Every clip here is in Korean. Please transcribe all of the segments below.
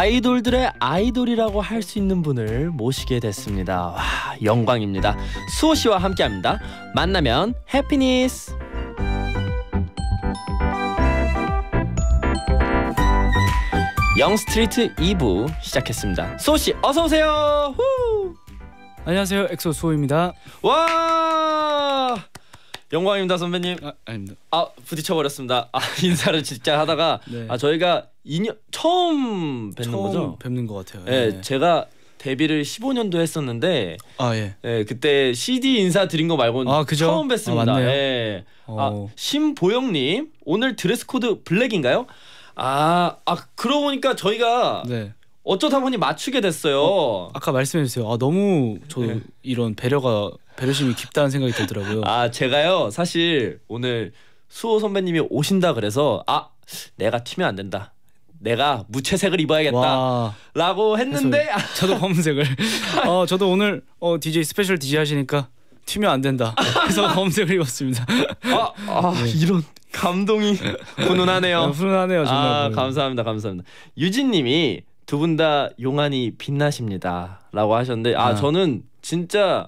아이돌들의 아이돌이라고 할 수 있는 분을 모시게 됐습니다. 와, 영광입니다. 수호 씨와 함께 합니다. 만나면 해피니스. 영스트리트 2부 시작했습니다. 수호 씨 어서 오세요. 후! 안녕하세요. 엑소 수호입니다. 와! 영광입니다 선배님. 아, 아닙니다. 아 부딪혀 버렸습니다. 아, 인사를 진짜 하다가 네. 아 저희가 2년 처음 뵙는 처음 거죠? 뵙는 것 같아요. 예, 네. 제가 데뷔를 15년도 했었는데 아 예. 예 그때 CD 인사 드린 거 말고는 아, 처음 뵀습니다. 아, 예. 어. 아, 심보영 님, 오늘 드레스 코드 블랙인가요? 아, 아 그러고 보니까 저희가 네. 어쩌다 보니 맞추게 됐어요. 어, 아까 말씀해 주세요. 아 너무 저 네. 이런 배려가 배려심이 깊다는 생각이 들더라고요. 아 제가요 사실 오늘 수호 선배님이 오신다 그래서 아 내가 튀면 안 된다. 내가 무채색을 입어야겠다라고 했는데 아, 저도 검은색을. 어 저도 오늘 어 DJ 스페셜 DJ 하시니까 튀면 안 된다. 그래서 검은색을 입었습니다. 아, 아 네. 이런 감동이 훈훈하네요. 네, 훈훈하네요 정말. 아 감사합니다 감사합니다. 유진님이 두 분 다 용안이 빛나십니다라고 하셨는데 아, 아 저는 진짜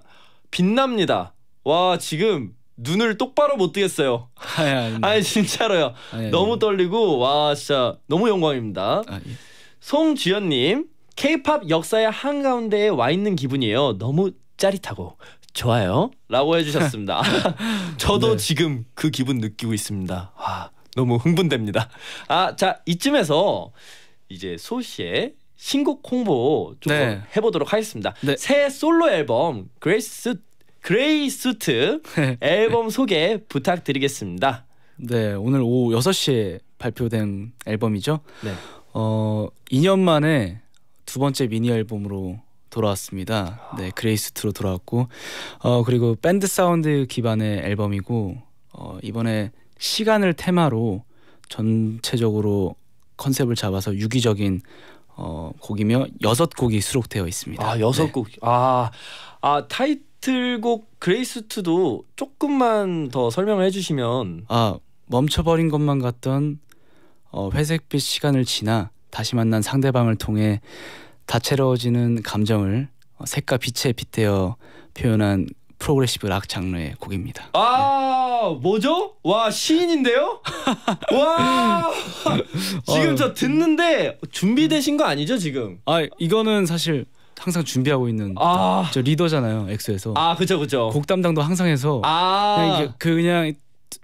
빛납니다. 와 지금 눈을 똑바로 못 뜨겠어요. 아, 예, 아니 진짜로요. 아, 예, 너무 예. 떨리고 와 진짜 너무 영광입니다. 아, 예. 송지연님 K-팝 역사의 한 가운데에 와 있는 기분이에요. 너무 짜릿하고 좋아요라고 해주셨습니다. 저도 네. 지금 그 기분 느끼고 있습니다. 와 너무 흥분됩니다. 아 자 이쯤에서 이제 소시의 신곡 홍보 조금 네. 해보도록 하겠습니다. 네. 새 솔로 앨범 그레이스 그레이 수트 앨범 소개 부탁드리겠습니다. 네, 오늘 오후 6시에 발표된 앨범이죠. 네. 어, 2년 만에 두 번째 미니 앨범으로 돌아왔습니다. 네, 그레이스트로 돌아왔고, 어 그리고 밴드 사운드 기반의 앨범이고 어, 이번에 시간을 테마로 전체적으로 컨셉을 잡아서 유기적인 어, 곡이며 여섯 곡이 수록되어 있습니다. 아 여섯 네. 곡. 아, 아 타이 타이틀곡 그레이스2도 조금만 더 설명을 해주시면 아 멈춰버린 것만 같던 어, 회색빛 시간을 지나 다시 만난 상대방을 통해 다채로워지는 감정을 어, 색과 빛에 빗대어 표현한 프로그레시브 락 장르의 곡입니다. 아 네. 뭐죠? 와 시인인데요? 와 어. 지금 저 듣는데 준비되신 거 아니죠 지금? 아 이거는 사실 항상 준비하고 있는 아. 저 리더잖아요 엑소에서 아 그죠 그죠 곡 담당도 항상 해서 아. 그냥, 그냥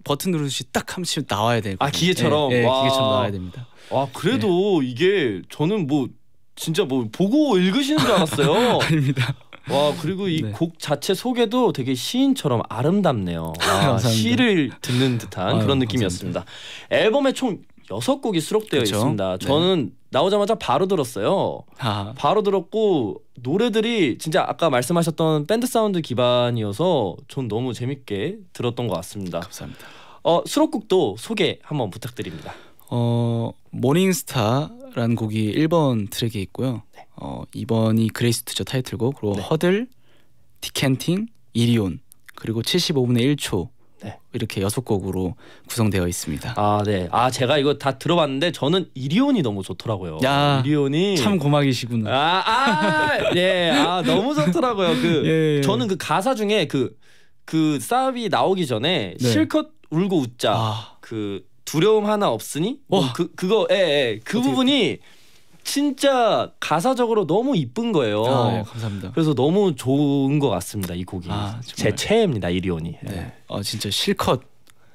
버튼 누르듯이 딱 하면 나와야 되고 아 기계처럼 예, 예, 기계처럼 나와야 됩니다 와 그래도 예. 이게 저는 뭐 진짜 뭐 보고 읽으시는 줄 알았어요 아닙니다 와 그리고 이곡 네. 자체 소개도 되게 시인처럼 아름답네요 와, 아, 시를 듣는 듯한 아유, 그런 느낌이었습니다 감사합니다. 앨범에 총 여섯 곡이 수록되어 그쵸? 있습니다. 네. 저는 네. 나오자마자 바로 들었어요. 아. 바로 들었고 노래들이 진짜 아까 말씀하셨던 밴드 사운드 기반이어서 전 너무 재밌게 들었던 것 같습니다. 감사합니다. 어, 수록곡도 소개 한번 부탁드립니다. 어, 모닝스타라는 곡이 1번 트랙에 있고요. 네. 어, 2번이 그레이스트저 타이틀곡. 그리고 네. 허들, 디켄팅, 이리온, 그리고 75분의 1초 네. 이렇게 여섯 곡으로 구성되어 있습니다. 아 네. 아 제가 이거 다 들어봤는데 저는 이리온이 너무 좋더라고요. 야, 이리온이 참 고막이시구나. 아, 아 예, 아 너무 좋더라고요. 그 예, 예. 저는 그 가사 중에 그그 그 싸움이 나오기 전에 네. 실컷 울고 웃자. 아. 그 두려움 하나 없으니 뭐그 그거 예, 예. 그 부분이 진짜 가사적으로 너무 이쁜 거예요. 아, 네, 감사합니다. 그래서 너무 좋은 것 같습니다. 이 곡이 아, 제 최애입니다. 이리온이. 네. 네. 아 진짜 실컷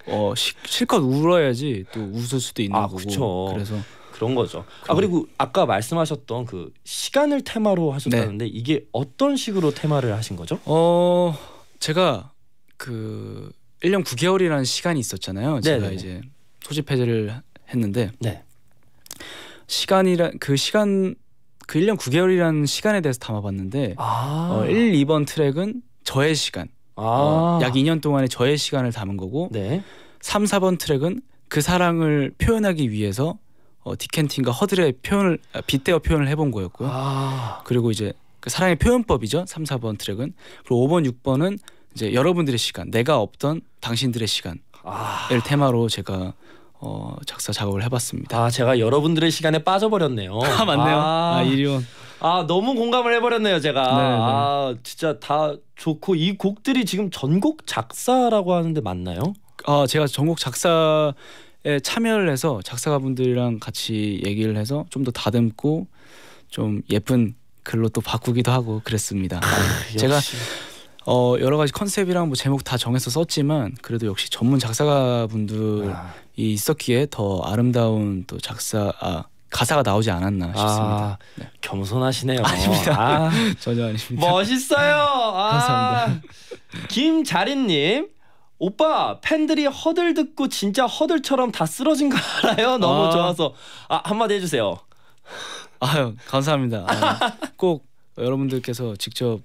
어 시, 실컷 울어야지 또 웃을 수도 있는 아, 거고. 그쵸. 그래서 그런 거죠. 그아 그리고 아까 말씀하셨던 그 시간을 테마로 하셨다는데 네. 이게 어떤 식으로 테마를 하신 거죠? 어 제가 그 1년 9개월이라는 시간이 있었잖아요. 제가 네네네. 이제 소집 해제를 했는데 네. 시간이란 그 시간 그 1년 9개월이라는 시간에 대해서 담아봤는데 아. 어, 1, 2번 트랙은 저의 시간 아. 어, 약 2년 동안의 저의 시간을 담은 거고 네. 3, 4번 트랙은 그 사랑을 표현하기 위해서 어, 디켄팅과 허들의 표현을 아, 빗대어 표현을 해본 거였고요. 아. 그리고 이제 그 사랑의 표현법이죠. 3, 4번 트랙은 그리고 5번, 6번은 이제 여러분들의 시간, 내가 없던 당신들의 시간을 아. 테마로 제가 어, 작사 작업을 해봤습니다. 아 제가 여러분들의 시간에 빠져버렸네요. 아 맞네요. 아, 아 이리온. 아 너무 공감을 해버렸네요 제가. 네네. 네. 아 진짜 다 좋고 이 곡들이 지금 전곡 작사라고 하는데 맞나요? 아 제가 전곡 작사에 참여를 해서 작사가분들이랑 같이 얘기를 해서 좀 더 다듬고 좀 예쁜 글로 또 바꾸기도 하고 그랬습니다. 아, 네. 제가 어 여러 가지 컨셉이랑 뭐 제목 다 정해서 썼지만 그래도 역시 전문 작사가분들 아. 이 있었기에 더 아름다운 또 작사 아 가사가 나오지 않았나 아, 싶습니다. 아, 네. 겸손하시네요. 아닙니다. 아, 전혀 아닙니다. 멋있어요. 아, 감사합니다. 김자린님. 오빠 팬들이 허들 듣고 진짜 허들처럼 다 쓰러진 거 알아요? 너무 아. 좋아서 아, 한마디 해주세요. 아유 감사합니다. 아꼭 여러분들께서 직접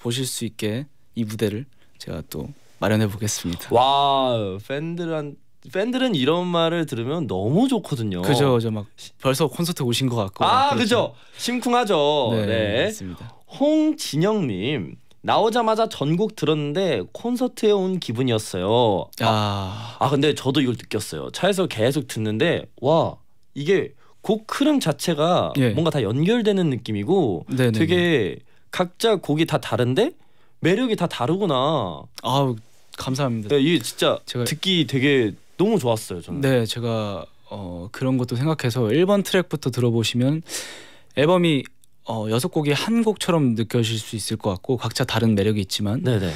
보실 수 있게 이 무대를 제가 또 마련해 보겠습니다. 와 팬들한 팬들은 이런 말을 들으면 너무 좋거든요. 그죠, 그막 벌써 콘서트 오신 것 같고. 아, 그죠 그렇죠. 심쿵하죠. 네, 네. 맞습니다. 홍진영님 나오자마자 전곡 들었는데 콘서트에 온 기분이었어요. 아. 아, 아 근데 저도 이걸 느꼈어요. 차에서 계속 듣는데 와 이게 곡 흐름 자체가 예. 뭔가 다 연결되는 느낌이고 네네네. 네, 되게 네. 각자 곡이 다 다른데 매력이 다 다르구나. 아 감사합니다. 네, 이게 진짜 제가... 듣기 되게 너무 좋았어요 저는. 네, 제가 어, 그런 것도 생각해서 1번 트랙부터 들어보시면 앨범이 어, 6 곡이 한 곡처럼 느껴질 수 있을 것 같고 각자 다른 매력이 있지만 네네.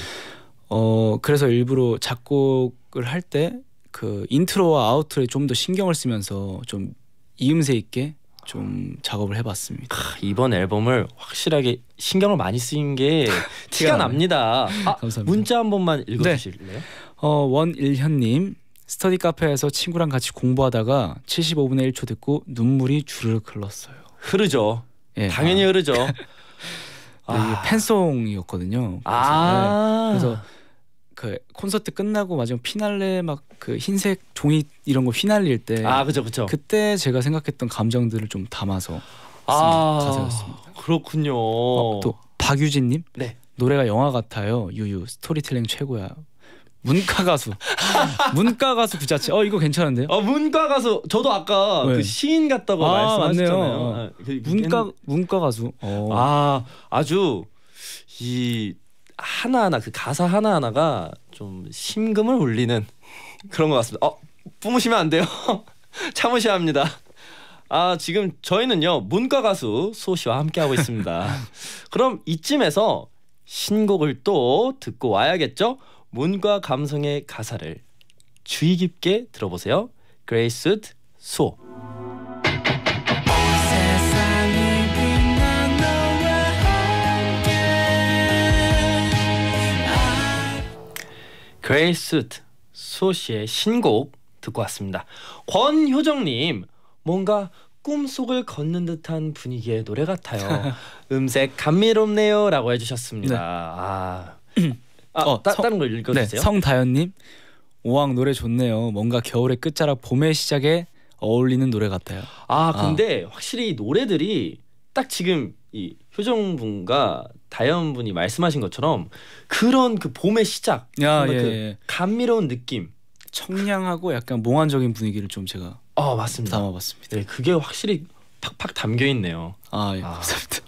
어, 그래서 일부러 작곡을 할 때 그 인트로와 아우트에 좀 더 신경을 쓰면서 좀 이음새 있게 좀 작업을 해봤습니다. 아, 이번 앨범을 확실하게 신경을 많이 쓰인 게 티가 납니다. 아, 감사합니다. 문자 한 번만 네. 읽어주실래요? 네. 어, 원일현님 스터디 카페에서 친구랑 같이 공부하다가 75분의 1초 듣고 눈물이 주르륵 흘렀어요. 흐르죠. 예, 당연히 아. 흐르죠. 아. 팬송이었거든요. 그래서, 아. 네. 그래서 그 콘서트 끝나고 마지막 피날레 막 그 흰색 종이 이런 거 휘날릴 때. 아 그죠 그죠. 그때 제가 생각했던 감정들을 좀 담아서 아. 가사였습니다. 그렇군요. 어, 또 박유진님. 네. 노래가 영화 같아요. 유유 스토리텔링 최고야. 문과 가수. 문과 가수 그자체어 이거 괜찮은데요? 어 문과 가수. 저도 아까 네. 그 시인 같다고 아, 말씀하셨잖아요. 아, 그 문과 문과 가수. 어. 아 아주 이 하나하나 그 가사 하나하나가 좀 심금을 울리는 그런 것 같습니다. 어 뿜으시면 안 돼요. 참으셔야 합니다. 아 지금 저희는요 문과 가수 수호 씨와 함께 하고 있습니다. 그럼 이쯤에서 신곡을 또 듣고 와야겠죠? 문과 감성의 가사를 주의 깊게 들어보세요. 그레이스드 소. 그레이스드 소시의 신곡 듣고 왔습니다. 권효정님 뭔가 꿈속을 걷는 듯한 분위기의 노래 같아요. 음색 감미롭네요라고 해주셨습니다. 네. 아 아, 어, 따, 성, 다른 걸 읽어주세요. 네, 성다현님 오왕 노래 좋네요. 뭔가 겨울의 끝자락 봄의 시작에 어울리는 노래 같아요. 아, 아. 근데 아. 확실히 노래들이 딱 지금 이 효정 분과 다현 분이 말씀하신 것처럼 그런 그 봄의 시작, 야, 예, 그 예. 감미로운 느낌, 청량하고 약간 몽환적인 분위기를 좀 제가 아 맞습니다 담아봤습니다. 네, 그게 확실히 팍팍 담겨 있네요. 아, 예, 아. 감사합니다.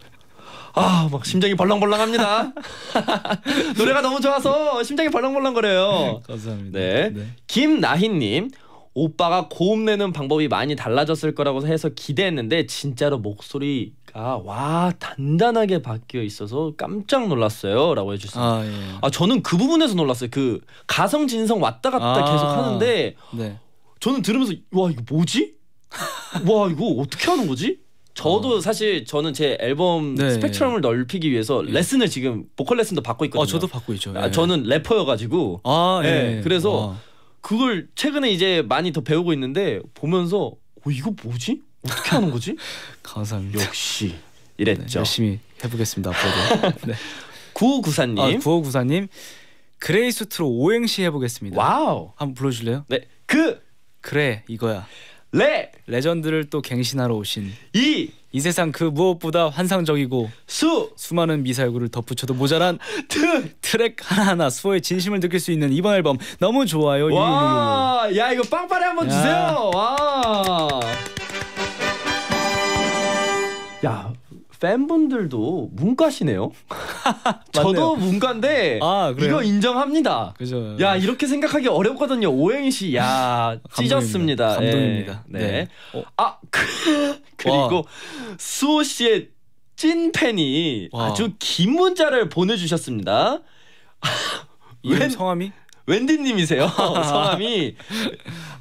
아, 막 심장이 벌렁벌렁합니다. 노래가 너무 좋아서 심장이 벌렁벌렁거려요. 감사합니다. 네. 네. 김나희님. 오빠가 고음 내는 방법이 많이 달라졌을 거라고 해서 기대했는데 진짜로 목소리가 와 단단하게 바뀌어 있어서 깜짝 놀랐어요라고 해주셨어요. 아, 예. 아 저는 그 부분에서 놀랐어요. 그 가성 진성 왔다 갔다 아, 계속 하는데 네. 저는 들으면서 와 이거 뭐지? 와 이거 어떻게 하는 거지? 저도 어. 사실 저는 제 앨범 네. 예. 스펙트럼을 넓히기 위해서 예. 레슨을 지금 보컬 레슨도 받고 있거든요. 어, 저도 받고 있죠. 아, 예. 저는 래퍼여가지고. 아, 예. 그래서 아. 그걸 최근에 이제 많이 더 배우고 있는데 보면서 어, 이거 뭐지? 어떻게 하는 거지? 감사합니다. 역시 이랬죠. 네, 열심히 해보겠습니다 앞으로도. 네. 구호구사님. 아, 구호구사님. 그레이수트로 오행시 해보겠습니다. 와우. 한번 불러줄래요? 네. 그 그래 이거야. 레 레전드를 또 갱신하러 오신 이 이 세상 그 무엇보다 환상적이고 수 수많은 미사일구를 덧붙여도 모자란 트 트랙 하나하나 수호의 진심을 느낄 수 있는 이번 앨범 너무 좋아요 와 야 이거 빵빠레 한번 야. 주세요 와야 팬분들도 문과시네요. 저도 문과인데 아, 이거 인정합니다. 그죠. 야 이렇게 생각하기 어렵거든요. 오행 씨, 야 찢었습니다. 예. 감동입니다. 네. 네. 네. 어. 아 그, 리고 수호 씨의 찐 팬이 아주 긴 문자를 보내주셨습니다. 웬 성함이? 웬디님이세요. 성함이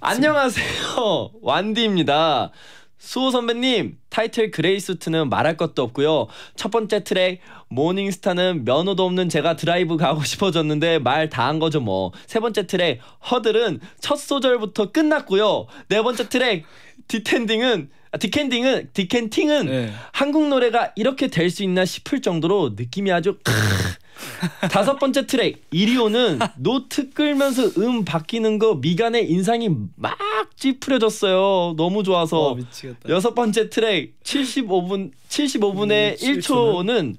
안녕하세요 완디입니다. 수호 선배님 타이틀 그레이스트는 말할 것도 없고요. 첫 번째 트랙 모닝스타는 면허도 없는 제가 드라이브 가고 싶어졌는데 말 다 한 거죠 뭐. 세 번째 트랙 허들은 첫 소절부터 끝났고요. 네 번째 트랙 디텐딩은 아, 디캔딩은디캔팅은 네. 한국 노래가 이렇게 될 수 있나 싶을 정도로 느낌이 아주 크 다섯 번째 트랙 이리오는 노트 끌면서 음 바뀌는 거 미간에 인상이 막 찌푸려졌어요. 너무 좋아서 와, 여섯 번째 트랙 75분 75분에 음, 1초는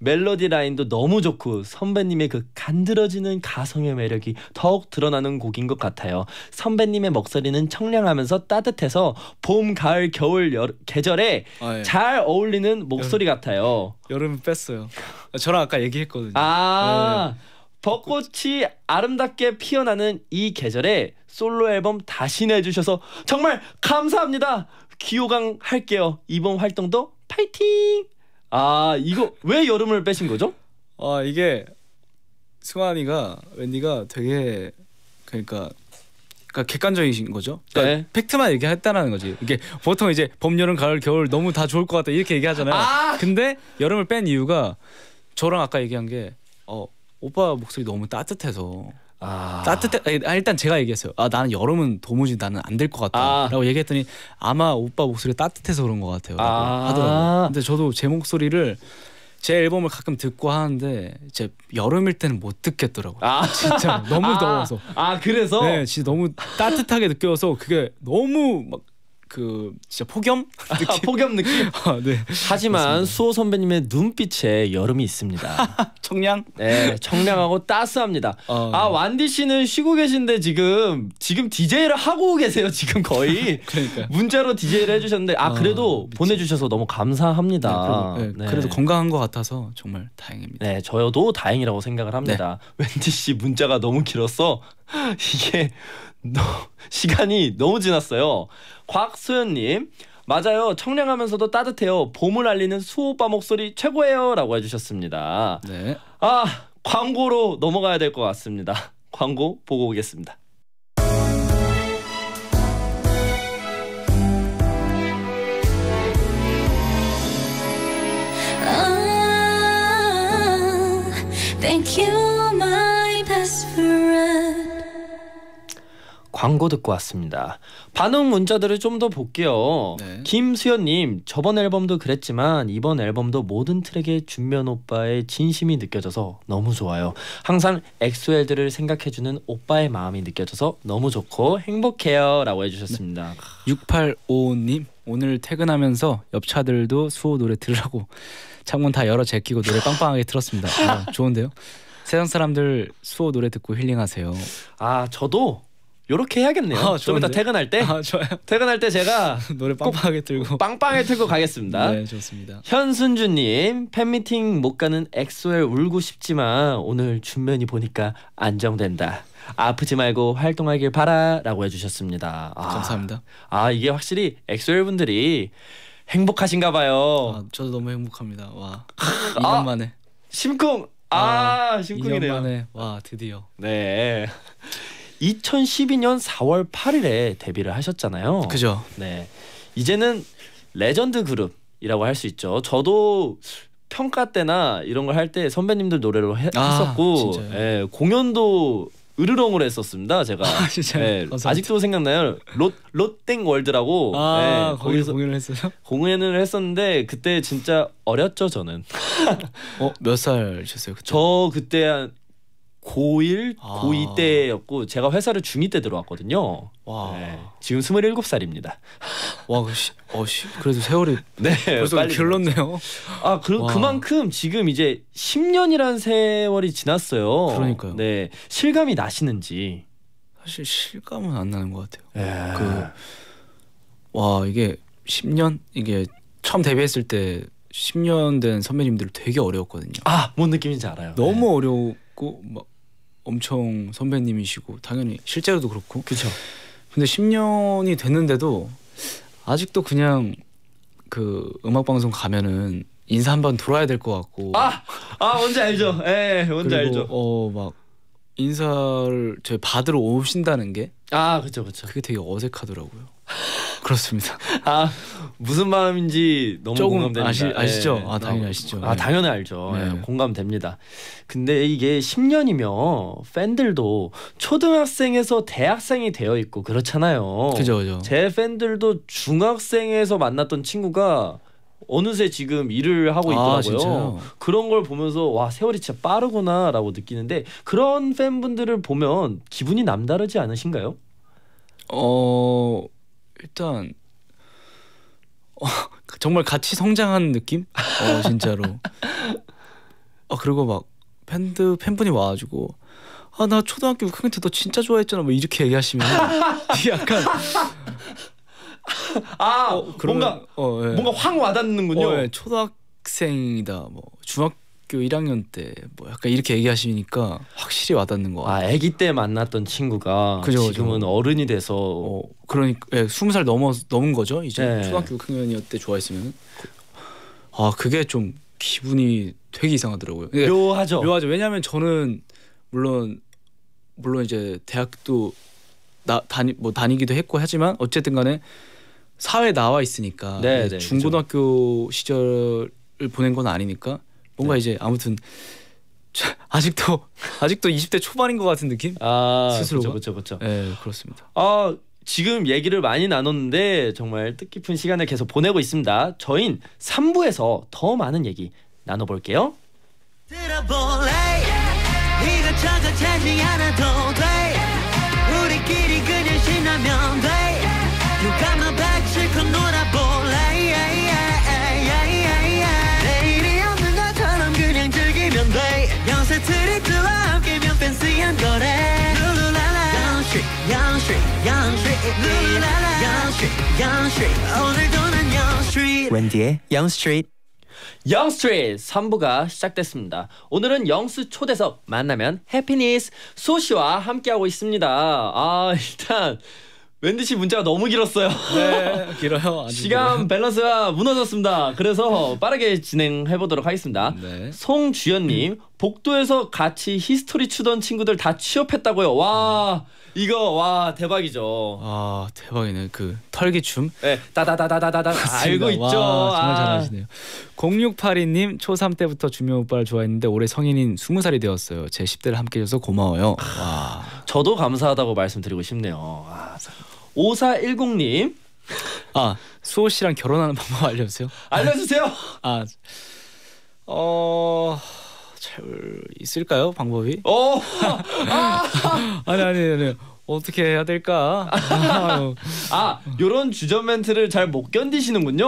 멜로디 라인도 너무 좋고 선배님의 그 간드러지는 가성의 매력이 더욱 드러나는 곡인 것 같아요. 선배님의 목소리는 청량하면서 따뜻해서 봄, 가을, 겨울, 여름, 계절에 아, 예. 잘 어울리는 목소리 여름, 같아요. 여름 뺐어요. 저랑 아까 얘기했거든요. 아 네. 벚꽃이 아름답게 피어나는 이 계절에 솔로 앨범 다시 내주셔서 정말 감사합니다. 기호강 할게요. 이번 활동도 파이팅! 아 이거 왜 여름을 빼신 거죠? 아 이게 승환이가 웬디가 되게 그러니까 그러니까 객관적이신 거죠. 그러니까 네. 팩트만 얘기했다라는 거지. 이게 보통 이제 봄, 여름, 가을, 겨울 너무 다 좋을 것 같다 이렇게 얘기하잖아요. 아! 근데 여름을 뺀 이유가 저랑 아까 얘기한 게 어, 오빠 목소리 너무 따뜻해서 아... 따뜻해 아, 일단 제가 얘기했어요. 아 나는 여름은 도무지 나는 안 될 것 같다라고 아... 얘기했더니 아마 오빠 목소리가 따뜻해서 그런 것 같아요. 아... 하더라고요. 근데 저도 제 목소리를 제 앨범을 가끔 듣고 하는데 제 여름일 때는 못 듣겠더라고요. 아 진짜 너무 아, 더워서. 아 그래서? 네, 진짜 너무 따뜻하게 느껴서 그게 너무 막그 진짜 폭염 느낌. 아, 폭염 느낌. 아, 네. 하지만 그습니다 수호 선배님의 눈빛에 여름이 있습니다. 청량. 네, 청량하고 따스합니다. 어, 아 네. 완디 씨는 쉬고 계신데 지금 지금 DJ를 하고 계세요 지금 거의. 그러니까. 문자로 DJ를 해주셨는데 아 어, 그래도 어, 보내주셔서 너무 감사합니다. 네, 그래도, 네, 네, 그래도 건강한 것 같아서 정말 다행입니다. 네, 저도 다행이라고 생각을 합니다. 네. 웬디 씨 문자가 너무 길었어. 이게 너, 시간이 너무 지났어요. 곽수연님 맞아요. 청량하면서도 따뜻해요. 봄을 알리는 수오빠 목소리 최고예요라고 해주셨습니다. 네. 아 광고로 넘어가야 될 것 같습니다. 광고 보고 오겠습니다. Oh, thank you, my best friend. 광고 듣고 왔습니다. 반응 문자들을 좀 더 볼게요. 네. 김수현님 저번 앨범도 그랬지만 이번 앨범도 모든 트랙에 준면 오빠의 진심이 느껴져서 너무 좋아요. 항상 엑소엘들을 생각해주는 오빠의 마음이 느껴져서 너무 좋고 행복해요라고 해주셨습니다. 네. 6855님 오늘 퇴근하면서 옆차들도 수호 노래 들으라고 창문 다 열어 제끼고 노래 빵빵하게 들었습니다. 아, 좋은데요? 세상 사람들 수호 노래 듣고 힐링하세요. 아 저도 요렇게 해야겠네요. 아, 좀 이따 퇴근할 때. 아, 좋아요. 퇴근할 때 제가 노래 빵빵하게 틀고 빵빵하게 틀고 가겠습니다. 네, 좋습니다. 현순주 님, 팬미팅 못 가는 엑소엘 울고 싶지만 오늘 준면이 보니까 안정된다. 아프지 말고 활동하길 바라라고 해 주셨습니다. 아, 감사합니다. 아, 이게 확실히 엑소엘 분들이 행복하신가 봐요. 아, 저도 너무 행복합니다. 와. 2년 아. 만에. 심쿵. 아, 아 심쿵이네요. 2년 만에. 와, 드디어. 네. 2012년 4월 8일에 데뷔를 하셨잖아요. 그죠. 네. 이제는 레전드 그룹이라고 할 수 있죠. 저도 평가 때나 이런 걸 할 때 선배님들 노래로 해, 아, 했었고 예, 공연도 으르렁으로 했었습니다. 제가 아, 예, 직도 생각나요. 롯 롯땡 월드라고 아, 예, 거기서 공연을 했어요. 공연을 했었는데 그때 진짜 어렸죠 저는. 어몇 살이셨어요? 저 그때 한 고1, 아. 고2 때였고 제가 회사를 중2 때 들어왔거든요. 와. 네, 지금 27살입니다. 와, 그 시, 어, 씨. 그래도 세월이 네, 벌써 길렀네요. 아, 그, 와. 그만큼 지금 이제 10년이란 세월이 지났어요. 그러니까요. 네, 실감이 나시는지. 사실 실감은 안 나는 것 같아요. 예. 그, 와, 이게 10년? 이게 처음 데뷔했을 때 10년 된 선배님들 되게 어려웠거든요. 아, 뭔 느낌인지 알아요. 너무 네. 어려막 엄청 선배님이시고 당연히 실제로도 그렇고. 그렇 근데 10년이 됐는데도 아직도 그냥 그 음악 방송 가면은 인사 한 번 돌아야 될 것 같고. 아, 아 뭔지 알죠. 예, 네, 뭔지 알죠. 어막 인사를 저희 받으러 오신다는 게. 아, 그쵸그쵸 그게 되게 어색하더라고요. 그렇습니다. 아 무슨 마음인지 너무 공감됩니다. 아시, 예, 아시죠? 아, 네. 아 당연히 아시죠. 아 네. 당연히 알죠. 네. 네. 공감됩니다. 근데 이게 10년이면 팬들도 초등학생에서 대학생이 되어 있고 그렇잖아요. 그죠, 그죠. 제 팬들도 중학생에서 만났던 친구가 어느새 지금 일을 하고 아, 있더라고요. 아, 그런 걸 보면서 와 세월이 진짜 빠르구나라고 느끼는데 그런 팬분들을 보면 기분이 남다르지 않으신가요? 어 일단 어, 정말 같이 성장한 느낌? 어 진짜로. 어 그리고 막 팬들 팬분이 와가지고 아 나 초등학교 6학년 때너 진짜 좋아했잖아 뭐 이렇게 얘기하시면 약간 아 어, 그러면, 뭔가 어, 예. 뭔가 확 와닿는군요. 어, 예. 초등학생이다 뭐 중학 고학교 1학년 때 뭐 약간 이렇게 얘기하시니까 확실히 와닿는 거 아, 같아요. 아, 아기 때 만났던 친구가 그죠, 지금은 그죠. 어른이 돼서 어, 그러니까 예, 20살 넘어 넘은 거죠. 이제 네. 초등학교 6학년이었 때 좋아했으면 아, 그게 좀 기분이 되게 이상하더라고요. 그러니까 묘하죠. 묘하죠. 왜냐하면 저는 물론 물론 이제 대학도 나 다니 뭐 다니기도 했고 하지만 어쨌든간에 사회 나와 있으니까 네, 네, 중고등학교 그죠 시절을 보낸 건 아니니까 뭔가 네. 이제 아무튼 아직도 아직도 20대 초반인 것 같은 느낌? 아, 스스로가. 그쵸, 그쵸, 그쵸. 네, 그렇습니다. 아, 지금 얘기를 많이 나눴는데 정말 뜻깊은 시간을 계속 보내고 있습니다. 저희는 3부에서 더 많은 얘기 나눠볼게요. 유감은 웬디의 영스트리트 영스트리트 3부가 시작됐습니다. 오늘은 영수 초대석 만나면 해피니스 소시와 함께하고 있습니다. 아 일단 웬디 씨 문자가 너무 길었어요. 네, 길어요. 시간 길어요. 밸런스가 무너졌습니다. 그래서 빠르게 진행해 보도록 하겠습니다. 네. 송주연님 복도에서 같이 히스토리 추던 친구들 다 취업했다고요. 와. 음. 이거 와 대박이죠. 아 대박이네 그 털기춤. 네 따다다다다다다 알고 있죠. 정말 아. 잘하시네요. 아. 0682님 초3 때부터 주면 오빠를 좋아했는데 올해 성인인 20살이 되었어요. 제1대를 함께 해줘서 고마워요. 아, 와 저도 감사하다고 말씀드리고 싶네요. 아, 5 4 1님아 수호 씨랑 결혼하는 방법 알려주세요. 알려주세요. 아 어. 채 있을까요 방법이? 어. 아! 아니 아니 아니. 어떻게 해야 될까? 아, 요런 주접 멘트를 잘 못 견디시는군요.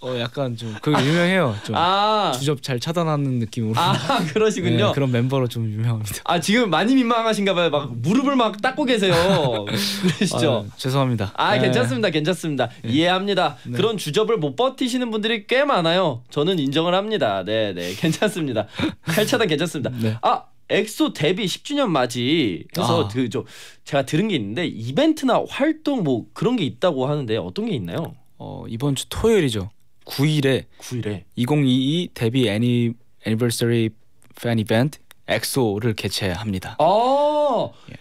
어 약간 좀 그 유명해요. 좀 아. 주접 잘 차단하는 느낌으로. 아 그러시군요. 네, 그런 멤버로 좀 유명합니다. 아 지금 많이 민망하신가봐요. 막 무릎을 막 닦고 계세요. 그러시죠? 아, 죄송합니다. 아 네. 괜찮습니다. 괜찮습니다. 네. 이해합니다. 네. 그런 주접을 못 버티시는 분들이 꽤 많아요. 저는 인정을 합니다. 네네 네. 괜찮습니다. 칼 차단 괜찮습니다. 네. 아 엑소 데뷔 10주년 맞이 해서 아. 그저 제가 들은 게 있는데 이벤트나 활동 뭐 그런 게 있다고 하는데 어떤 게 있나요? 어 이번 주 토요일이죠. 9일에 9일에 2022 데뷔 애니 애니버서리 팬 이벤트 엑소를 개최합니다. 어. 아!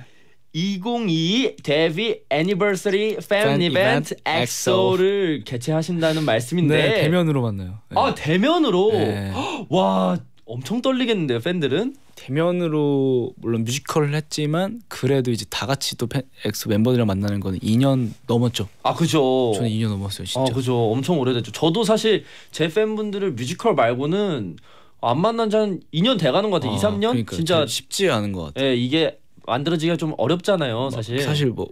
2022 예. 데뷔 애니버서리 팬, 이벤트 엑소를 개최하신다는 말씀인데 네, 대면으로 만나요. 네. 아 대면으로 네. 와 엄청 떨리겠는데요 팬들은? 대면으로 물론 뮤지컬을 했지만 그래도 이제 다 같이 또 팬, 엑소 멤버들이랑 만나는 거는 2년 넘었죠. 아 그죠. 저는 2년 넘었어요 진짜. 아 그죠. 엄청 오래됐죠. 저도 사실 제 팬분들을 뮤지컬 말고는 안 만난 지 한 2년 돼가는 것 같아요. 아, 2, 3년? 진짜 쉽지 않은 것 같아요. 예, 이게 만들어지기가 좀 어렵잖아요 사실. 사실 뭐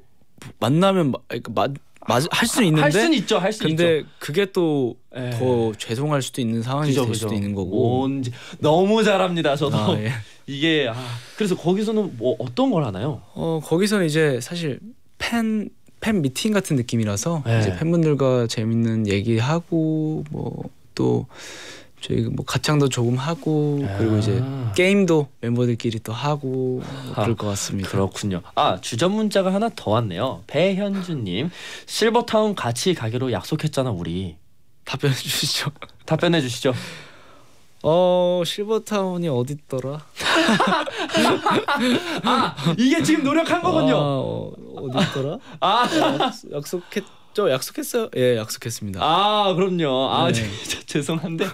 만나면 막, 그러니까 할 수는 있는데 할 수는 있죠. 할 수는 근데 있죠. 그게 또더 예. 죄송할 수도 있는 상황이 그죠, 될 그죠. 수도 있는 거고. 뭔지 너무 잘합니다. 저도 아, 예. 이게 아, 그래서 거기서는 뭐 어떤 걸 하나요? 어 거기서는 이제 사실 팬. 팬 미팅 같은 느낌이라서 예. 이제 팬분들과 재밌는 얘기하고 뭐또 저희 뭐 가창도 조금 하고 그리고 이제 아. 게임도 멤버들끼리 또 하고 뭐 아, 그럴 것 같습니다. 그렇군요. 아 주전 문자가 하나 더 왔네요. 배현주님 실버타운 같이 가기로 약속했잖아 우리. 답변해 주시죠. 답변해 주시죠. 어 실버타운이 어디있더라아 이게 지금 노력한 거군요. 아, 어, 어있더라아 약속했. 저 약속했어요. 예, 약속했습니다. 아, 그럼요. 아, 네. 죄송한데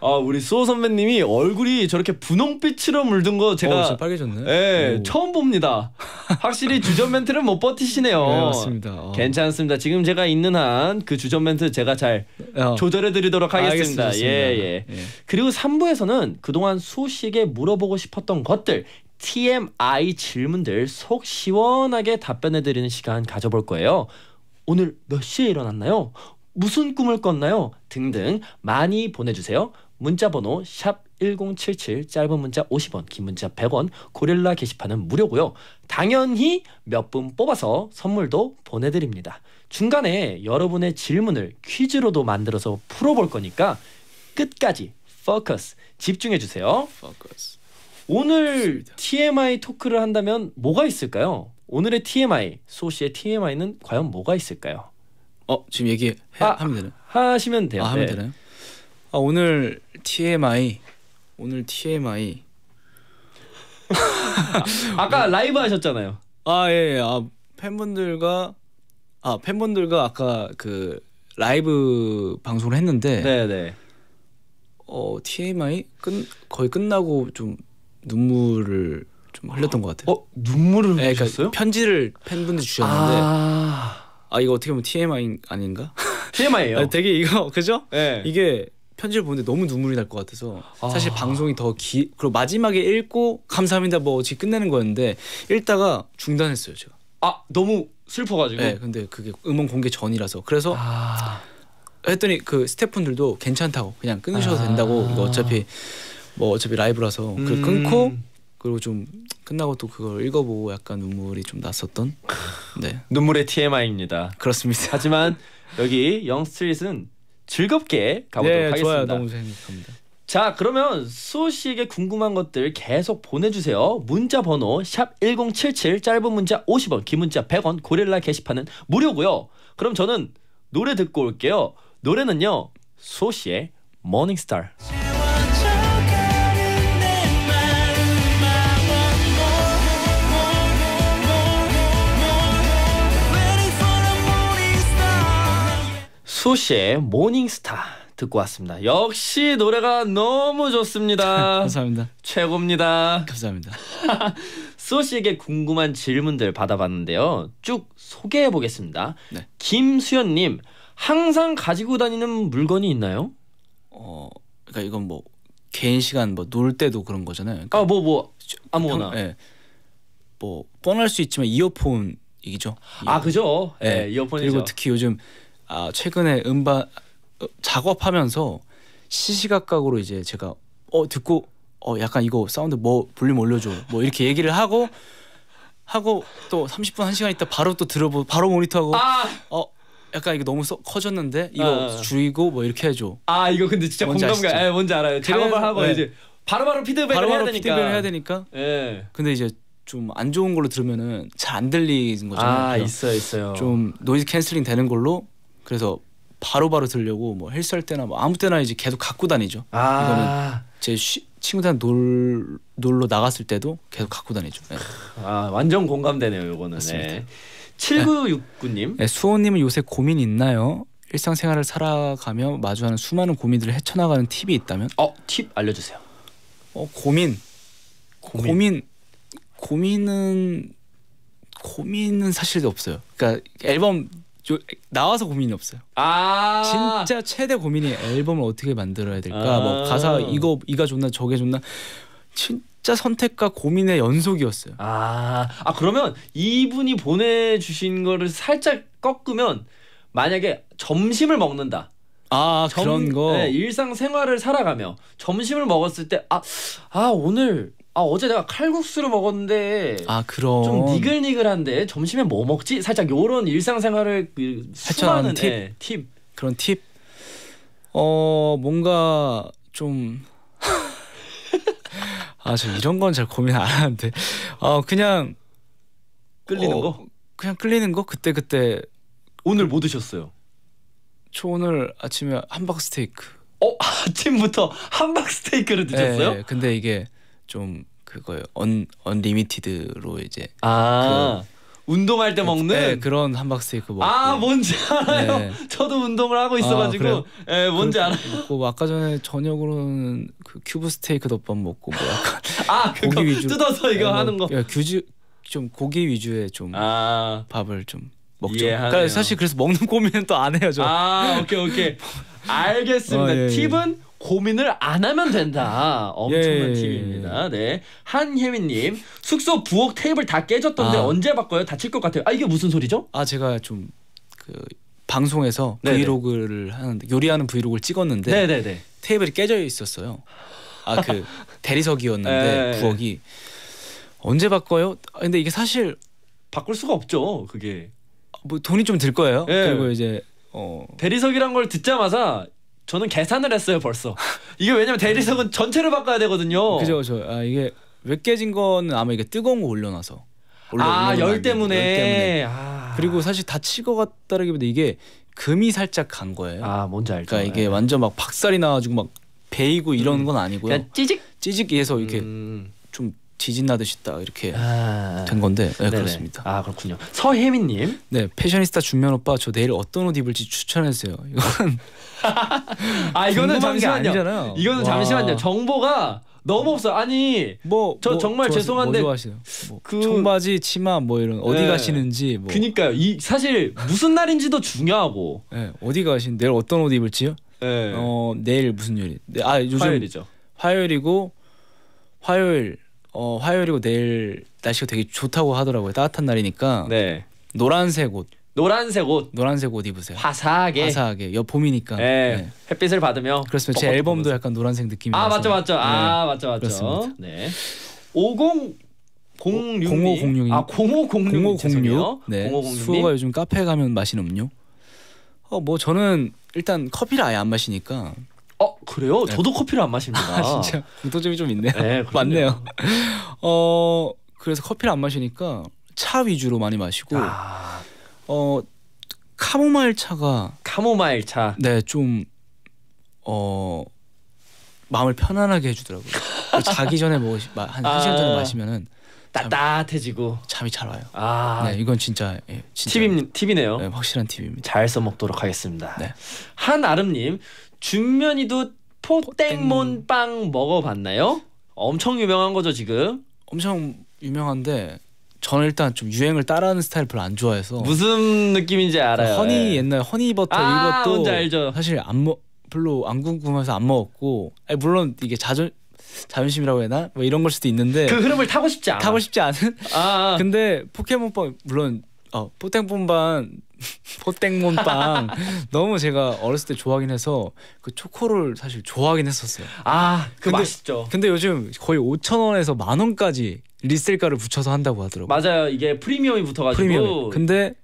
아, 우리 수호 선배님이 얼굴이 저렇게 분홍빛으로 물든 거 제가 어, 빨개졌네. 예, 오. 처음 봅니다. 확실히 주전 멘트를 못 버티시네요. 네, 맞습니다. 어. 괜찮습니다. 지금 제가 있는 한 그 주전 멘트 제가 잘 어. 조절해 드리도록 하겠습니다. 예, 예, 예. 그리고 3부에서는 그동안 수호 씨에게 물어보고 싶었던 것들 TMI 질문들 속 시원하게 답변해 드리는 시간 가져볼 거예요. 오늘 몇 시에 일어났나요? 무슨 꿈을 꿨나요? 등등 많이 보내주세요. 문자 번호 1077 짧은 문자 50원 긴 문자 100원 고릴라 게시판은 무료고요. 당연히 몇 분 뽑아서 선물도 보내드립니다. 중간에 여러분의 질문을 퀴즈로도 만들어서 풀어볼 거니까 끝까지 포커스 집중해주세요. 포커스. 오늘 TMI 토크를 한다면 뭐가 있을까요? 오늘의 TMI 소시의 TMI는 과연 뭐가 있을까요? 어 지금 얘기 아, 하면 되나? 하시면 돼요. 아, 하면 네. 되나요? 아 오늘 TMI 오늘 TMI 아, 까 라이브 하셨잖아요. 아 예, 예, 아 팬분들과 아 팬분들과 아까 그 라이브 방송을 했는데 네네. 네. 어 TMI 끝 거의 끝나고 좀 눈물을 좀 흘렸던 것 같아요. 어 눈물을 네, 그러니까 편지를 팬분들 주셨는데 아... 아... 이거 어떻게 보면 TMI 아닌가? TMI예요. 네, 되게 이거 그죠? 네. 이게 편지를 보는데 너무 눈물이 날 것 같아서 아... 사실 방송이 더기 그리고 마지막에 읽고 감사합니다 뭐 지금 끝내는 거였는데 읽다가 중단했어요 제가. 아 너무 슬퍼가지고. 네, 근데 그게 음원 공개 전이라서 그래서. 아... 했더니 그 스태프분들도 괜찮다고 그냥 끊으셔도 아. 된다고 이거 어차피 뭐 어차피 라이브라서 음... 그 끊고 그리고 좀 끝나고 또 그걸 읽어보고 약간 눈물이 좀 났었던 네 눈물의 TMI입니다. 그렇습니다. 하지만 여기 영스트릿은 즐겁게 가보도록 네, 하겠습니다. 좋아요. 너무 재밌습니다. 자 그러면 수호 씨에게 궁금한 것들 계속 보내주세요. 문자 번호 샵 1077, 짧은 문자 50원, 긴 문자 100원, 고릴라 게시판은 무료고요. 그럼 저는 노래 듣고 올게요. 노래는요. 수호 씨의 모닝스타. 소시의 모닝스타 듣고 왔습니다. 역시 노래가 너무 좋습니다. 감사합니다. 최고입니다. 감사합니다. 소시에게 궁금한 질문들 받아봤는데요. 쭉 소개해 보겠습니다. 네. 김수현님 항상 가지고 다니는 물건이 있나요? 어, 그러니까 이건 뭐 개인 시간 뭐 놀 때도 그런 거잖아요. 그러니까 아뭐뭐 뭐, 뭐 아무거나. 평, 네. 예. 뭐 뻔할 수 있지만 이어폰이죠. 이어폰. 아 그죠. 예, 네, 이어폰이죠. 그리고 특히 요즘 아, 최근에 음반 어, 작업하면서 시시각각으로 이제 제가 어 듣고 어 약간 이거 사운드 뭐 볼륨 올려줘 뭐 이렇게 얘기를 하고 하고 또 30분 1시간 있다 바로 또 들어보 바로 모니터하고 아! 어 약간 이게 너무 써, 커졌는데 이거 아. 줄이고 뭐 이렇게 해줘. 아 이거 근데 진짜 공감가. 예, 뭔지 알아요. 작업을 하고 네. 이제 바로바로 피드백을 바로 해야 바로 되니까. 피드백을 해야 되니까. 예. 근데 이제 좀 안 좋은 걸로 들으면은 잘 안 들리는 거잖아아 있어 있어요. 좀 노이즈 캔슬링 되는 걸로 그래서 바로바로 들려고 뭐 헬스할 때나 뭐 아무 때나 이제 계속 갖고 다니죠. 아 이거는 제 쉬, 친구들한 놀 놀러 나갔을 때도 계속 갖고 다니죠. 네. 아 완전 공감되네요, 이거는. 네. 7969님. 네, 수호님은 요새 고민 있나요? 일상생활을 살아가며 마주하는 수많은 고민들을 헤쳐나가는 팁이 있다면? 어, 팁 알려주세요. 어, 고민. 고민. 고민. 고민은 고민은 사실 없어요. 그러니까 앨범 요, 나와서 고민이 없어요. 아 진짜 최대 고민이 앨범을 어떻게 만들어야 될까? 아뭐 아. 가사 이거 이가 좋나 저게 좋나 진짜 선택과 고민의 연속이었어요. 아, 아 그러면 이분이 보내주신 거를 살짝 꺾으면 만약에 점심을 먹는다. 아 점, 그런 거. 네, 일상 생활을 살아가며 점심을 먹었을 때아아 아, 오늘 아 어제 내가 칼국수를 먹었는데 아 그럼 좀 니글니글한데 점심에 뭐 먹지? 살짝 요런 일상생활을 그 수많은 팁, 예, 팁 그런 팁. 어 뭔가 좀 아, 저 이런 건 잘 고민 안 하는데. 어, 그냥 끌리는 어, 거? 그냥 끌리는 거 그때 그때 오늘 뭐 드셨어요? 저 오늘 아침에 함박 스테이크. 어, 아침부터 함박 스테이크를 드셨어요? 네, 근데 이게 좀 그거요. 언 언리미티드로 이제 아 그, 운동할 때 네, 먹는 네, 그런 함박스테이크 아, 먹고 아 뭔지 알아요 네. 저도 운동을 하고 아, 있어가지고 아, 네, 뭔지 알아요 고 뭐 아까 전에 저녁으로는 그 큐브 스테이크 덮밥 먹고 뭐 약간 아 그거 위주, 뜯어서 이거 네, 뭐, 하는 거 야, 예, 규지 좀 고기 위주의 좀 아, 밥을 좀 먹죠 그러니까 사실 그래서 먹는 고민은 또 안 해요 저아 오케이 오케이 어, 알겠습니다 어, 예, 예. 팁은 고민을 안 하면 된다. 예. 엄청난 예. 팁입니다. 네. 한혜민님, 숙소 부엌 테이블 다 깨졌던데 아. 언제 바꿔요? 다칠 것 같아요. 아, 이게 무슨 소리죠? 아, 제가 좀 그 방송에서 네네. 브이로그를 하는데 요리하는 브이로그를 찍었는데 네네네. 테이블이 깨져 있었어요. 아, 그 대리석이었는데 네. 부엌이 언제 바꿔요? 아, 근데 이게 사실 바꿀 수가 없죠. 그게 뭐 돈이 좀 들 거예요. 예. 그리고 이제 어... 대리석이란 걸 듣자마자 저는 계산을 했어요 벌써. 이게 왜냐면 네. 대리석은 전체를 바꿔야 되거든요. 그죠, 그죠. 아 이게 왜 깨진 거는 아마 이게 뜨거운 거 올려놔서. 올려, 아열 때문에. 열 때문에. 아. 그리고 사실 다친 거 같다라기보다 이게 금이 살짝 간 거예요. 아 뭔지 알죠. 그러니까 이게 네. 완전 막 박살이 나가지고 막 베이고 이런 음. 건 아니고요. 찌직 찌직해서 이렇게 음. 좀 지진 나듯이 딱 이렇게 아, 된 건데 네, 그렇습니다. 아 그렇군요. 서혜민님. 네 패셔니스타 준면 오빠 저 내일 어떤 옷 입을지 추천해주세요. 이건 아 이거는 잠시만요. 이거는 와. 잠시만요. 정보가 너무 없어. 아니 뭐저 뭐, 정말 좋아하세요. 죄송한데 뭐 좋아하세요? 뭐그 청바지, 치마 뭐 이런 어디 네. 가시는지 뭐 그니까요. 이 사실 무슨 날인지도 중요하고. 네 어디 가신 내일 어떤 옷 입을지요? 네. 어 내일 무슨 요일? 네, 아 요즘 화요일이죠. 화요일이고 화요일 어, 화요일이고 내일 날씨가 되게 좋다고 하더라고요. 따뜻한 날이니까. 네. 노란색 옷. 노란색 옷. 노란색 옷 입으세요. 화사하게. 화사하게. 여 봄이니까. 네. 네. 햇빛을 받으며. 그렇습니다. 제 앨범도 보면서. 약간 노란색 느낌이. 요아 맞죠 맞죠. 네. 아 맞죠 맞죠. 그렇습니다. 네. 50 06 0506아0506 0506 네. 0506 수호가 요즘 카페 가면 마시는 음료? 어뭐 저는 일단 커피를 아예 안 마시니까 그래요? 네. 저도 커피를 안 마십니다. 아, 진짜 공통점이 좀 있네요. 네, 맞네요. 어 그래서 커피를 안 마시니까 차 위주로 많이 마시고 아. 어 카모마일 차가 카모마일 차. 네, 좀어 마음을 편안하게 해주더라고요. 그 자기 전에 뭐한 아. 1시간 전에 마시면은 따뜻해지고 잠이 잘 와요. 아, 네, 이건 진짜, 예, 진짜 팁이, 팁이네요. 네, 확실한 팁입니다. 잘 써먹도록 하겠습니다. 네. 한아름님 중면이도 포땡몬빵 먹어봤나요? 엄청 유명한 거죠 지금? 엄청 유명한데 저는 일단 좀 유행을 따라하는 스타일 별로 안 좋아해서 무슨 느낌인지 그 알아요. 허니 네. 옛날 허니버터 아, 이것도 사실 안 먹, 별로 안 궁금해서 안 먹었고 아니, 물론 이게 자존 자존심이라고 해나 뭐 이런 걸 수도 있는데 그 흐름을 타고 싶지 않아 타고 싶지 않은 아, 아. 근데 포켓몬빵 물론 어, 포땡몬빵 포땡몬빵 너무 제가 어렸을 때 좋아하긴 해서 그 초코를 사실 좋아하긴 했었어요. 아, 그 근데, 맛있죠. 근데 요즘 거의 5천 원에서 만 원까지 리셀가를 붙여서 한다고 하더라고요. 맞아요. 이게 프리미엄이 붙어가지고. 프리미엄. 근데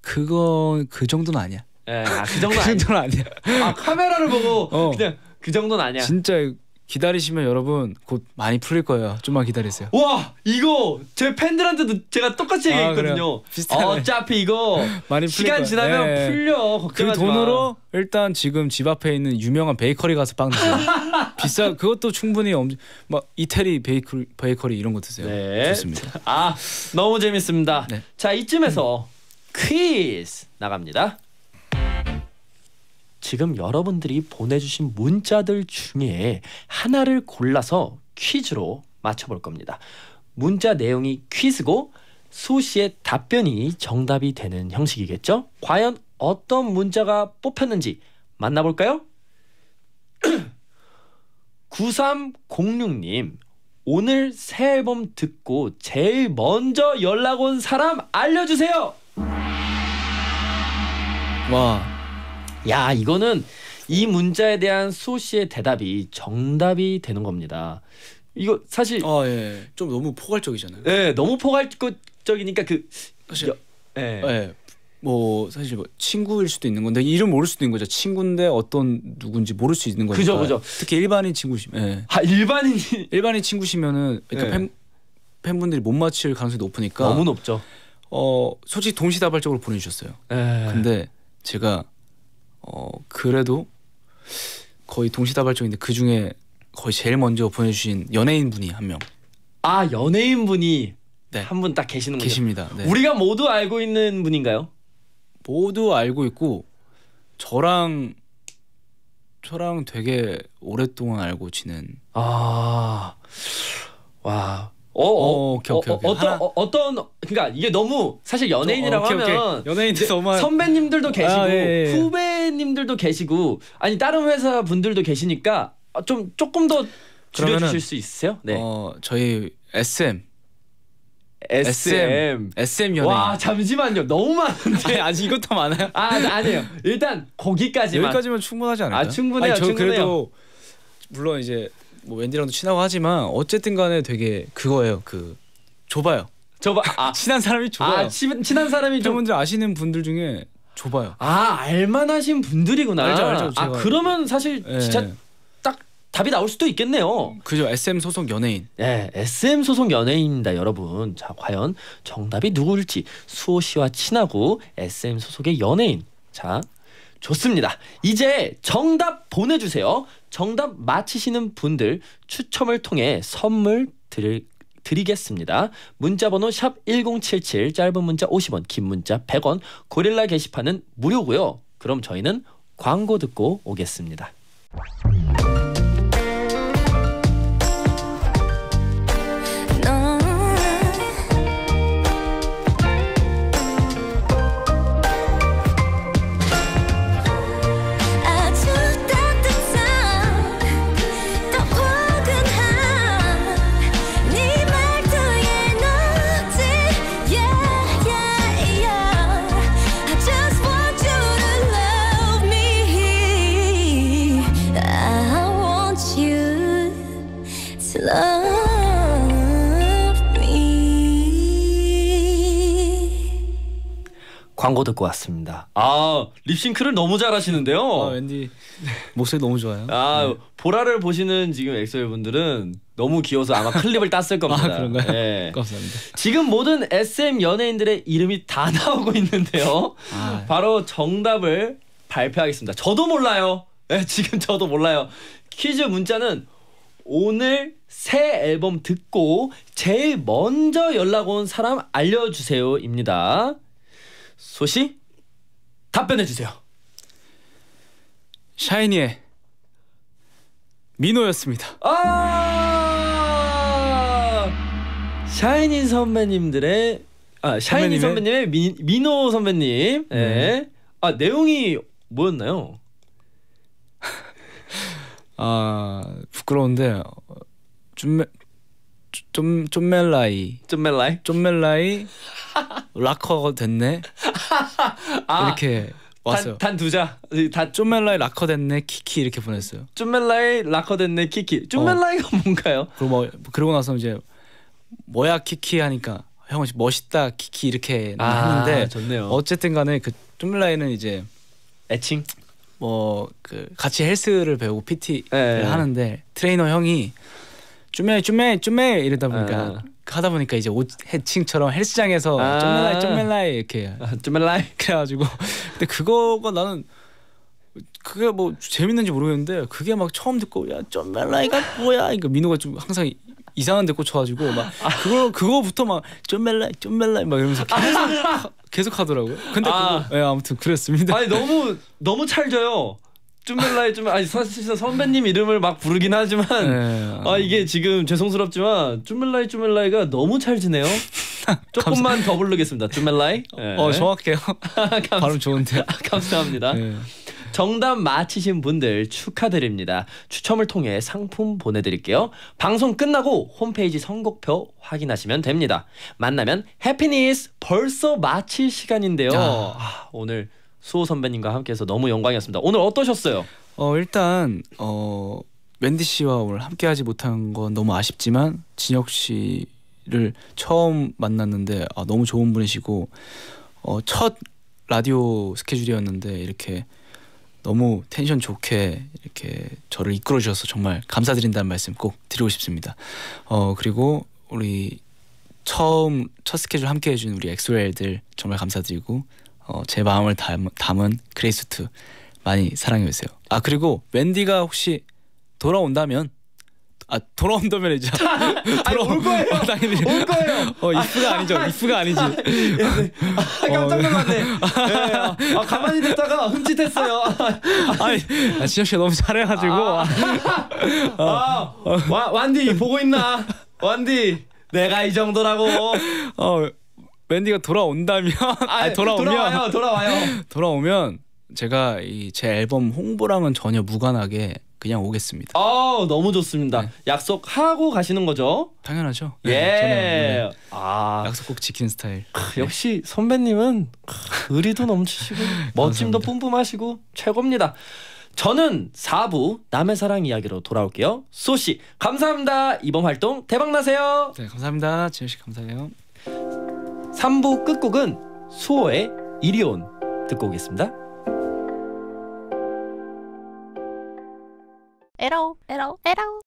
그거 그 정도는 아니야. 예, 아, 그 정도 그 정도는 아니야. 아 카메라를 보고 어. 그냥 그 정도는 아니야. 진짜 기다리시면 여러분 곧 많이 풀릴 거예요. 좀만 기다리세요. 와 이거 제 팬들한테도 제가 똑같이 아, 얘기했거든요. 비슷하네. 어, 어차피 이거 많이 시간 지나면 네. 풀려. 그 돈으로 마. 일단 지금 집 앞에 있는 유명한 베이커리 가서 빵 드세요. 비싸 그것도 충분히 엄지 막 이태리 베이커 베이커리 이런 거 드세요. 네. 좋습니다. 아 너무 재밌습니다. 네. 자 이쯤에서 음. 퀴즈 나갑니다. 지금 여러분들이 보내주신 문자들 중에 하나를 골라서 퀴즈로 맞춰볼 겁니다. 문자 내용이 퀴즈고 수시의 답변이 정답이 되는 형식이겠죠? 과연 어떤 문자가 뽑혔는지 만나볼까요? 9306님 오늘 새 앨범 듣고 제일 먼저 연락 온 사람 알려주세요. 와야 이거는 이 문자에 대한 수호 씨의 대답이 정답이 되는 겁니다. 이거 사실 아, 예. 좀 너무 포괄적이잖아요. 네, 너무 포괄적이니까 그 사실 여, 예. 예. 뭐 사실 뭐 친구일 수도 있는 건데 이름 모를 수도 있는 거죠. 친구인데 어떤 누군지 모를 수 있는 거니까. 그죠, 그죠. 특히 일반인 친구시면. 예. 아 일반인 일반인 친구시면은 그러니까 예. 팬 팬분들이 못 맞힐 가능성이 높으니까 너무 높죠. 어 솔직히 동시다발적으로 보내주셨어요. 예. 근데 제가 어 그래도 거의 동시다발적인데 그 중에 거의 제일 먼저 보내주신 연예인 분이 한 명. 아 연예인 분이 네. 한분 딱 계시는 분죠 계십니다. 네. 우리가 모두 알고 있는 분인가요? 모두 알고 있고 저랑 저랑 되게 오랫동안 알고 지낸. 아 와. 어, 어, 어, 오케이, 어, 오케이, 어, 오케이. 어떤 하나. 어, 떤 그러니까 이게 너무 사실 연예인이라고 어, 오케이, 오케이. 하면 연예인들 너무 선배님들도 아, 계시고 아, 예, 예. 후배님들도 계시고 아니 다른 회사 분들도 계시니까 좀 조금 더 줄여 주실 수 있으세요? 네. 어, 저희 SM SM SM 연예인. 와 잠시만요. 너무 많은데. 아니, 직 이것도 많아요. 아 아니에요. 일단 거기까지만. 여기까지면 충분하지 않을까요? 아 충분해요. 아니, 충분해요. 그래도 물론 이제 뭐 웬디랑도 친하고 하지만 어쨌든 간에 되게 그거예요. 그 좁아요. 좁아. 아. 친한 사람이 좁아요. 아, 친, 친한 사람이 그러니까 좀 먼저 아시는 분들 중에 좁아요. 아 알만하신 분들이구나. 알죠, 알죠. 아 그러면 사실 네. 진짜 딱 답이 나올 수도 있겠네요. 그죠. SM 소속 연예인. 네, 예, SM 소속 연예인입니다, 여러분. 자, 과연 정답이 누구일지 수호 씨와 친하고 SM 소속의 연예인. 자, 좋습니다. 이제 정답 보내주세요. 정답 맞히시는 분들 추첨을 통해 선물 드릴 드리겠습니다. 문자 번호 1077, 짧은 문자 50원, 긴 문자 100원, 고릴라 게시판은 무료고요. 그럼 저희는 광고 듣고 오겠습니다. 바로 듣고 왔습니다. 아 립싱크를 너무 잘하시는데요. 아, 왠지 목소리 너무 좋아요. 아 네. 보라를 보시는 지금 엑소의 분들은 너무 귀여워서 아마 클립을 땄을 아, 겁니다. 아 그런가요? 네. 감사합니다. 지금 모든 SM 연예인들의 이름이 다 나오고 있는데요. 아, 바로 정답을 발표하겠습니다. 저도 몰라요. 네, 지금 저도 몰라요. 퀴즈 문자는 오늘 새 앨범 듣고 제일 먼저 연락 온 사람 알려주세요입니다. 소시 답변해 주세요. 샤이니의 민호였습니다. 아! 샤이니 선배님들의 아 샤이니 선배님의, 민, 호 선배님. 네. 네. 아 내용이 뭐였나요? 아 부끄러운데 좀좀 좀멜라이 좀멜라이 좀멜라이 락커가 됐네 아, 이렇게 왔어요 단 두자 다 좀멜라이 락커 됐네 키키 이렇게 보냈어요 좀멜라이 락커 됐네 키키 좀멜라이가 어. 뭔가요 그리고 뭐 그러고 나서 이제 뭐야 키키 하니까 형은 멋있다 키키 이렇게 아, 했는데 좋네요. 어쨌든간에 그 좀멜라이는 이제 애칭 뭐 그 같이 헬스를 배우고 PT를 네. 하는데 트레이너 형이 쭈메 쭈메 좀메 이러다 아. 보니까 하다 보니까 이제 옷 해칭처럼 헬스장에서 아~ 멜라이 좀멜라이 이렇게 아, 멜라이 그래가지고 근데 그거가 나는 그게 뭐 재밌는지 모르겠는데 그게 막 처음 듣고 야 좀멜라이가 뭐야 그러니까 민호가 좀 항상 이상한 데 꽂혀가지고 막그거 아. 그거부터 막 좀멜라이 좀멜라이 막 이러면서 아. 계속 하, 계속 하더라고요. 근데 아. 그거, 예, 아무튼 그랬습니다. 아니 너무 너무 찰져요. 쭈멜라의 좀 아니 사실 선배님 이름을 막 부르긴 하지만 네. 아 이게 지금 죄송스럽지만 쭈멜라이 쭈멜라이가 너무 잘지내요 조금만 더 부르겠습니다. 쭈멜라이. 네. 어 정확해요. 감... 발음 좋은데. 감사합니다. 네. 정답 맞히신 분들 축하드립니다. 추첨을 통해 상품 보내드릴게요. 방송 끝나고 홈페이지 선곡표 확인하시면 됩니다. 만나면 해피니스 벌써 마칠 시간인데요. 아, 오늘 수호 선배님과 함께해서 너무 영광이었습니다. 오늘 어떠셨어요? 어 일단 어 웬디 씨와 오늘 함께하지 못한 건 너무 아쉽지만 진혁 씨를 처음 만났는데 아, 너무 좋은 분이시고 어, 첫 라디오 스케줄이었는데 이렇게 너무 텐션 좋게 이렇게 저를 이끌어 주셔서 정말 감사드린다는 말씀 꼭 드리고 싶습니다. 어 그리고 우리 처음 첫 스케줄 함께 해준 우리 엑소엘들 정말 감사드리고 어, 제 마음을 담, 담은 크리스트 많이 사랑해주세요. 아 그리고 웬디가 혹시 돌아온다면 아 돌아온다면 이제 돌아올 거예요. 어, 올 거예요. 어 이프가 아니죠. 이프가 아니지. 아, 깜짝 놀랐네. 어. 네, 아, 아 가만히 듣다가 흠칫했어요. 아니 아, 지혁 씨 너무 잘해가지고. 아, 어. 아, 아 완디 보고 있나? 완디 내가 이 정도라고. 어 웬디가 돌아온다면 아니, 돌아오면 돌아와요 돌아와요 돌아오면 제가 이 제 앨범 홍보랑은 전혀 무관하게 그냥 오겠습니다. 아 너무 좋습니다. 네. 약속하고 가시는 거죠? 당연하죠. 네, 예. 아 약속 꼭 지킨 스타일. 크, 네. 역시 선배님은 크, 의리도 넘치시고 멋짐도 뿜뿜하시고 최고입니다. 저는 4부 남의 사랑 이야기로 돌아올게요. 소씨 감사합니다. 이번 활동 대박 나세요. 네 감사합니다. 지현 씨 감사해요. 3부 끝곡은 수호의 이리온 듣고 오겠습니다. 에라에라에라